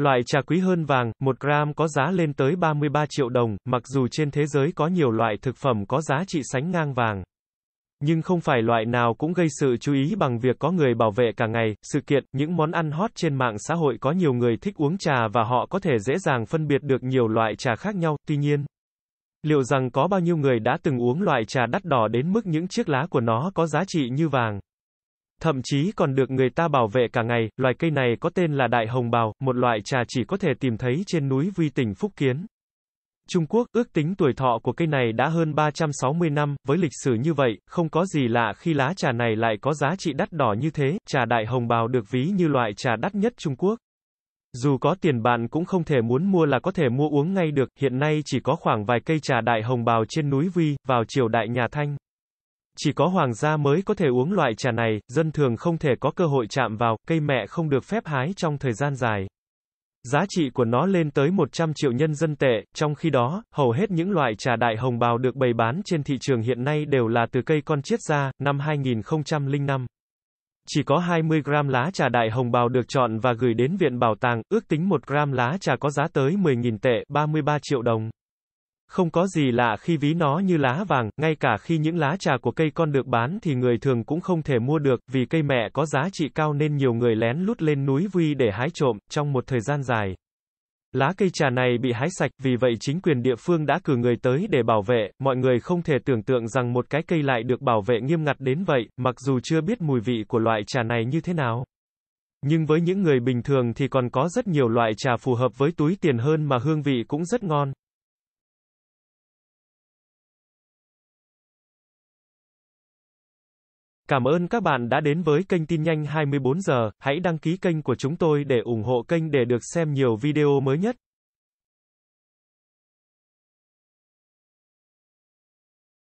Loại trà quý hơn vàng, 1 gram có giá lên tới 33 triệu đồng, mặc dù trên thế giới có nhiều loại thực phẩm có giá trị sánh ngang vàng. Nhưng không phải loại nào cũng gây sự chú ý bằng việc có người bảo vệ cả ngày, sự kiện, những món ăn hot trên mạng xã hội có nhiều người thích uống trà và họ có thể dễ dàng phân biệt được nhiều loại trà khác nhau, tuy nhiên. Liệu rằng có bao nhiêu người đã từng uống loại trà đắt đỏ đến mức những chiếc lá của nó có giá trị như vàng? Thậm chí còn được người ta bảo vệ cả ngày, loài cây này có tên là đại hồng bào, một loại trà chỉ có thể tìm thấy trên núi Vi tỉnh Phúc Kiến. Trung Quốc, ước tính tuổi thọ của cây này đã hơn 360 năm, với lịch sử như vậy, không có gì lạ khi lá trà này lại có giá trị đắt đỏ như thế, trà đại hồng bào được ví như loại trà đắt nhất Trung Quốc. Dù có tiền bạn cũng không thể muốn mua là có thể mua uống ngay được, hiện nay chỉ có khoảng vài cây trà đại hồng bào trên núi Vi, vào triều đại nhà Thanh. Chỉ có hoàng gia mới có thể uống loại trà này, dân thường không thể có cơ hội chạm vào, cây mẹ không được phép hái trong thời gian dài. Giá trị của nó lên tới 100 triệu nhân dân tệ, trong khi đó, hầu hết những loại trà đại hồng bào được bày bán trên thị trường hiện nay đều là từ cây con chiết ra, năm 2005. Chỉ có 20 gram lá trà đại hồng bào được chọn và gửi đến viện bảo tàng, ước tính 1 gram lá trà có giá tới 10.000 tệ, 33 triệu đồng. Không có gì lạ khi ví nó như lá vàng, ngay cả khi những lá trà của cây con được bán thì người thường cũng không thể mua được, vì cây mẹ có giá trị cao nên nhiều người lén lút lên núi Vui để hái trộm, trong một thời gian dài. Lá cây trà này bị hái sạch, vì vậy chính quyền địa phương đã cử người tới để bảo vệ, mọi người không thể tưởng tượng rằng một cái cây lại được bảo vệ nghiêm ngặt đến vậy, mặc dù chưa biết mùi vị của loại trà này như thế nào. Nhưng với những người bình thường thì còn có rất nhiều loại trà phù hợp với túi tiền hơn mà hương vị cũng rất ngon. Cảm ơn các bạn đã đến với kênh tin nhanh 24 giờ, hãy đăng ký kênh của chúng tôi để ủng hộ kênh để được xem nhiều video mới nhất.